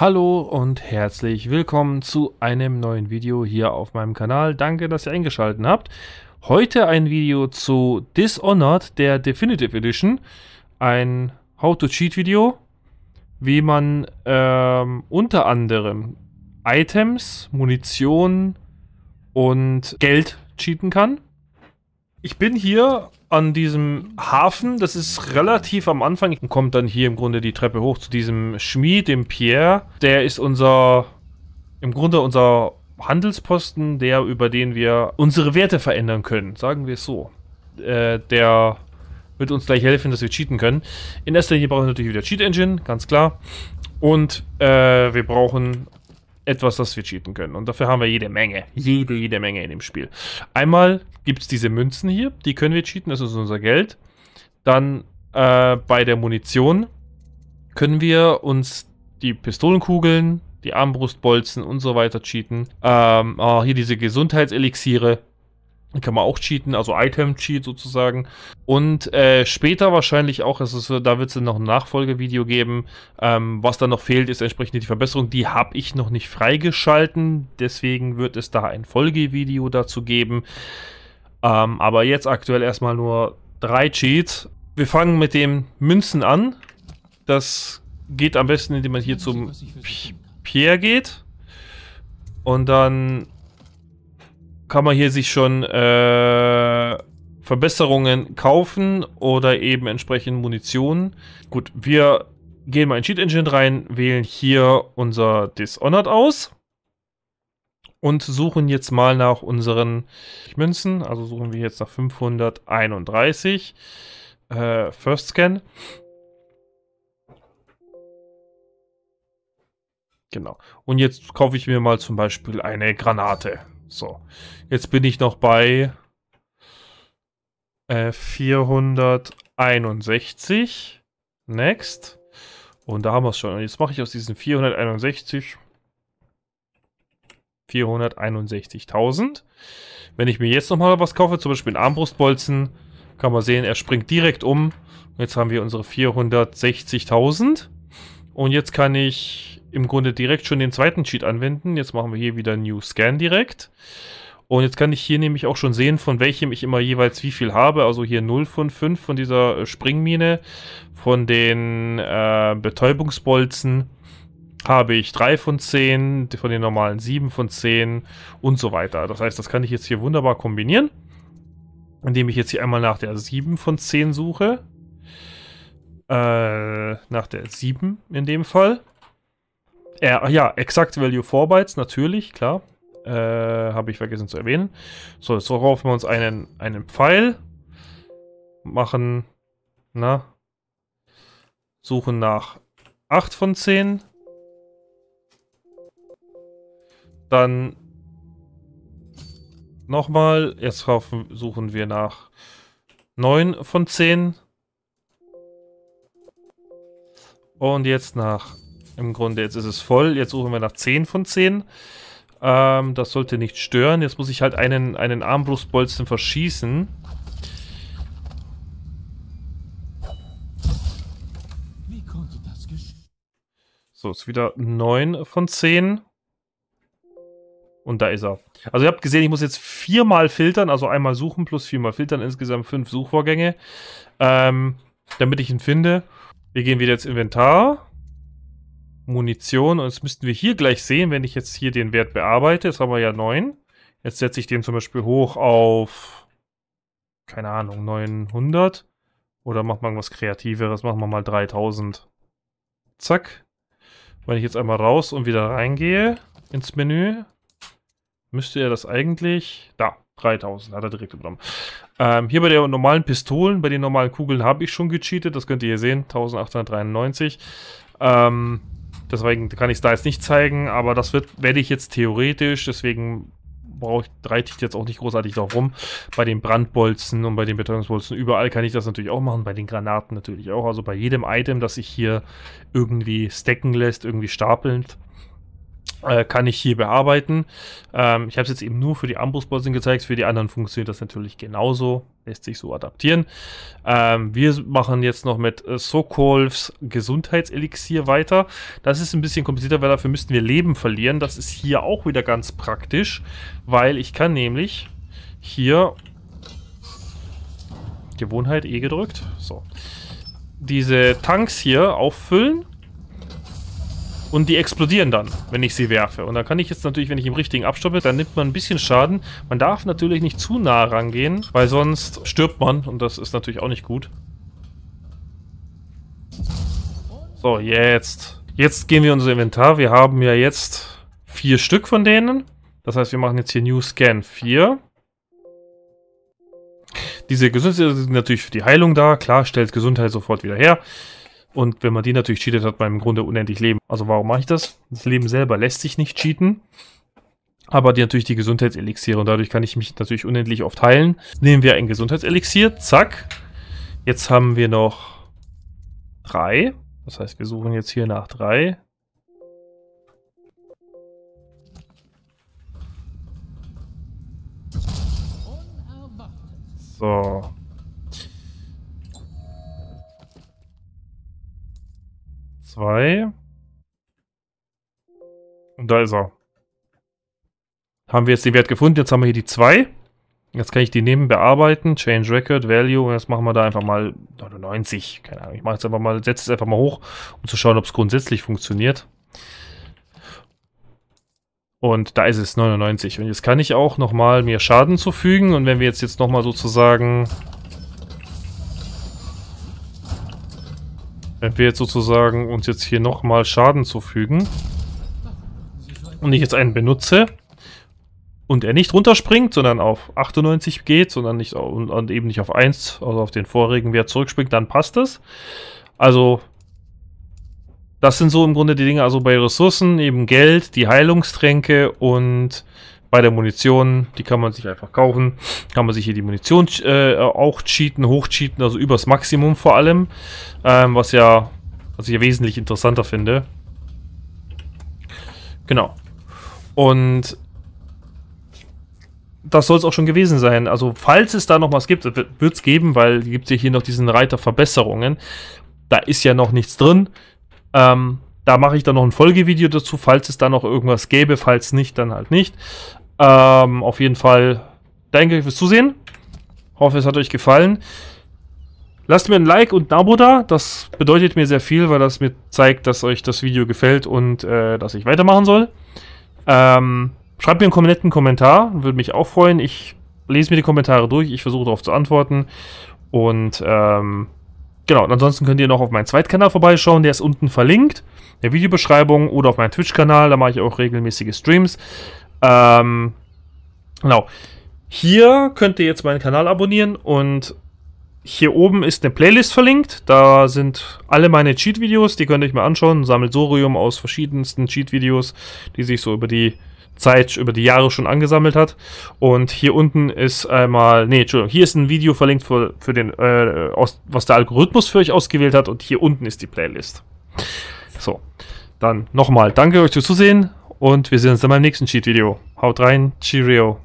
Hallo und herzlich willkommen zu einem neuen Video hier auf meinem Kanal. Danke, dass ihr eingeschaltet habt. Heute ein Video zu Dishonored, der Definitive Edition. Ein How-to-Cheat-Video, wie man ähm, unter anderem Items, Munition und Geld cheaten kann. Ich bin hier an diesem Hafen, das ist relativ am Anfang Ich komme dann hier im Grunde die Treppe hoch zu diesem Schmied, dem Pierre. Der ist unser, im Grunde unser Handelsposten, der, über den wir unsere Werte verändern können, sagen wir es so. Äh, der wird uns gleich helfen, dass wir cheaten können. In erster Linie brauchen wir natürlich wieder Cheat Engine, ganz klar. Und äh, wir brauchen etwas, das wir cheaten können. Und dafür haben wir jede Menge. Jede, jede Menge in dem Spiel. Einmal gibt es diese Münzen hier, die können wir cheaten, das ist unser Geld. Dann äh, bei der Munition können wir uns die Pistolenkugeln, die Armbrustbolzen und so weiter cheaten. Ähm, oh, hier diese Gesundheitselixiere, kann man auch cheaten, also Item-Cheat sozusagen. Und äh, später wahrscheinlich auch, es ist, da wird es noch ein Nachfolgevideo geben. Ähm, was da noch fehlt, ist entsprechend die Verbesserung. Die habe ich noch nicht freigeschalten. Deswegen wird es da ein Folgevideo dazu geben. Ähm, aber jetzt aktuell erstmal nur drei Cheats. Wir fangen mit dem Münzen an. Das geht am besten, indem man hier zum Pierre geht. Und dann kann man hier sich schon äh, Verbesserungen kaufen oder eben entsprechend Munition. Gut, wir gehen mal in Cheat Engine rein, wählen hier unser Dishonored aus und suchen jetzt mal nach unseren Münzen. Also suchen wir jetzt nach 531. Äh, First Scan. Genau. Und jetzt kaufe ich mir mal zum Beispiel eine Granate. So, jetzt bin ich noch bei äh, 461. Next. Und da haben wir es schon. Und jetzt mache ich aus diesen 461 461.000. Wenn ich mir jetzt nochmal was kaufe, zum Beispiel einen Armbrustbolzen, kann man sehen, er springt direkt um. Jetzt haben wir unsere 460.000. Und jetzt kann ich im Grunde direkt schon den zweiten Cheat anwenden. Jetzt machen wir hier wieder New Scan direkt. Und jetzt kann ich hier nämlich auch schon sehen, von welchem ich immer jeweils wie viel habe. Also hier 0 von 5 von dieser äh, Springmine. Von den äh, Betäubungsbolzen habe ich 3 von 10, von den normalen 7 von 10 und so weiter. Das heißt, das kann ich jetzt hier wunderbar kombinieren, indem ich jetzt hier einmal nach der 7 von 10 suche. Äh, nach der 7 in dem Fall. Äh, ja, Exact Value 4 Bytes, natürlich, klar. Äh, Habe ich vergessen zu erwähnen. So, jetzt raufen wir uns einen, einen Pfeil. Machen, na, suchen nach 8 von 10. Dann nochmal, jetzt kaufen, suchen wir nach 9 von 10. Und jetzt nach im Grunde, jetzt ist es voll. Jetzt suchen wir nach 10 von 10. Ähm, das sollte nicht stören. Jetzt muss ich halt einen, einen Armbrustbolzen verschießen. So, ist wieder 9 von 10. Und da ist er. Also ihr habt gesehen, ich muss jetzt viermal filtern, also einmal suchen plus viermal filtern, insgesamt fünf Suchvorgänge, ähm, damit ich ihn finde. Wir gehen wieder ins Inventar. Munition. Und das müssten wir hier gleich sehen, wenn ich jetzt hier den Wert bearbeite. Jetzt haben wir ja 9. Jetzt setze ich den zum Beispiel hoch auf, keine Ahnung, 900. Oder macht man was Kreativeres. Machen wir mal 3000. Zack. Wenn ich jetzt einmal raus und wieder reingehe ins Menü, müsste er das eigentlich... Da, 3000 hat er direkt übernommen. Ähm, hier bei den normalen Pistolen, bei den normalen Kugeln habe ich schon gecheatet. Das könnt ihr hier sehen, 1893. Ähm, Deswegen kann ich es da jetzt nicht zeigen, aber das wird, werde ich jetzt theoretisch, deswegen brauche ich, reite ich jetzt auch nicht großartig drauf rum. Bei den Brandbolzen und bei den Betäubungsbolzen überall kann ich das natürlich auch machen, bei den Granaten natürlich auch. Also bei jedem Item, das sich hier irgendwie stacken lässt, irgendwie stapelnd, äh, kann ich hier bearbeiten. Ähm, ich habe es jetzt eben nur für die Ambus-Bossing gezeigt. Für die anderen funktioniert das natürlich genauso. Lässt sich so adaptieren. Ähm, wir machen jetzt noch mit Sokolfs Gesundheitselixier weiter. Das ist ein bisschen komplizierter, weil dafür müssten wir Leben verlieren. Das ist hier auch wieder ganz praktisch, weil ich kann nämlich hier Gewohnheit E gedrückt. So. Diese Tanks hier auffüllen und die explodieren dann, wenn ich sie werfe. Und da kann ich jetzt natürlich, wenn ich im richtigen abstoppe, dann nimmt man ein bisschen Schaden. Man darf natürlich nicht zu nah rangehen, weil sonst stirbt man. Und das ist natürlich auch nicht gut. So, jetzt. Jetzt gehen wir in unser Inventar. Wir haben ja jetzt vier Stück von denen. Das heißt, wir machen jetzt hier New Scan 4. Diese Gesundheit sind natürlich für die Heilung da. Klar, stellt Gesundheit sofort wieder her. Und wenn man die natürlich cheatet, hat man im Grunde unendlich Leben. Also warum mache ich das? Das Leben selber lässt sich nicht cheaten. Aber die, natürlich die Gesundheitselixiere und dadurch kann ich mich natürlich unendlich oft heilen. Nehmen wir ein Gesundheitselixier, zack. Jetzt haben wir noch drei. Das heißt, wir suchen jetzt hier nach drei. So. 2. Und da ist er. Haben wir jetzt den Wert gefunden. Jetzt haben wir hier die 2. Jetzt kann ich die nehmen, bearbeiten, Change Record, Value und jetzt machen wir da einfach mal 99. keine Ahnung. Ich mache jetzt einfach mal, setze es einfach mal hoch, um zu schauen, ob es grundsätzlich funktioniert. Und da ist es 99. Und jetzt kann ich auch nochmal mir Schaden zufügen und wenn wir jetzt jetzt nochmal sozusagen Wenn wir jetzt sozusagen uns jetzt hier nochmal Schaden zufügen und ich jetzt einen benutze und er nicht runterspringt, sondern auf 98 geht, sondern nicht und, und eben nicht auf 1, also auf den vorigen Wert zurückspringt, dann passt es. Also das sind so im Grunde die Dinge, also bei Ressourcen eben Geld, die Heilungstränke und bei der Munition, die kann man sich einfach kaufen. Kann man sich hier die Munition äh, auch cheaten, hochcheaten, also übers Maximum vor allem. Ähm, was ja, was ich ja wesentlich interessanter finde. Genau. Und das soll es auch schon gewesen sein. Also, falls es da noch was gibt, wird es geben, weil gibt es ja hier noch diesen Reiter Verbesserungen. Da ist ja noch nichts drin. Ähm, da mache ich dann noch ein Folgevideo dazu, falls es da noch irgendwas gäbe. Falls nicht, dann halt nicht. Ähm, auf jeden Fall danke fürs Zusehen. Hoffe, es hat euch gefallen. Lasst mir ein Like und ein Abo da. Das bedeutet mir sehr viel, weil das mir zeigt, dass euch das Video gefällt und äh, dass ich weitermachen soll. Ähm, schreibt mir einen netten Kommentar, würde mich auch freuen. Ich lese mir die Kommentare durch, ich versuche darauf zu antworten. Und ähm, genau, und ansonsten könnt ihr noch auf meinen Zweitkanal vorbeischauen, der ist unten verlinkt, in der Videobeschreibung oder auf meinen Twitch-Kanal, da mache ich auch regelmäßige Streams. Ähm, genau. Hier könnt ihr jetzt meinen Kanal abonnieren und hier oben ist eine Playlist verlinkt. Da sind alle meine Cheat-Videos, die könnt ihr euch mal anschauen. Sammelsorium aus verschiedensten Cheat-Videos, die sich so über die Zeit, über die Jahre schon angesammelt hat. Und hier unten ist einmal, nee, Entschuldigung, hier ist ein Video verlinkt für, für den, äh, aus, was der Algorithmus für euch ausgewählt hat. Und hier unten ist die Playlist. So, dann nochmal danke euch fürs Zusehen. Und wir sehen uns dann beim nächsten Cheat-Video. Haut rein, cheerio.